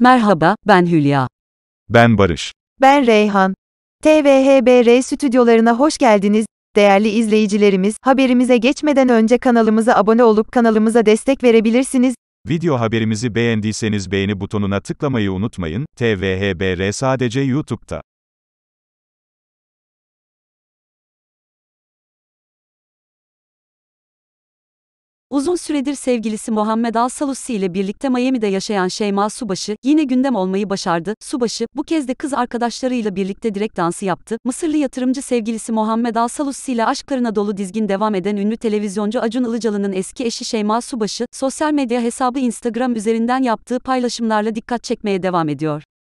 Merhaba, ben Hülya. Ben Barış. Ben Reyhan. TVHBR stüdyolarına hoş geldiniz. Değerli izleyicilerimiz, haberimize geçmeden önce kanalımıza abone olup kanalımıza destek verebilirsiniz. Video haberimizi beğendiyseniz beğeni butonuna tıklamayı unutmayın. TVHBR sadece YouTube'da. Uzun süredir sevgilisi Muhammed Al Salusi ile birlikte Miami'de yaşayan Şeyma Subaşı, yine gündem olmayı başardı. Subaşı, bu kez de kız arkadaşlarıyla birlikte direkt dansı yaptı. Mısırlı yatırımcı sevgilisi Muhammed Al Salusi ile aşklarına dolu dizgin devam eden ünlü televizyoncu Acun Ilıcalı'nın eski eşi Şeyma Subaşı, sosyal medya hesabı Instagram üzerinden yaptığı paylaşımlarla dikkat çekmeye devam ediyor.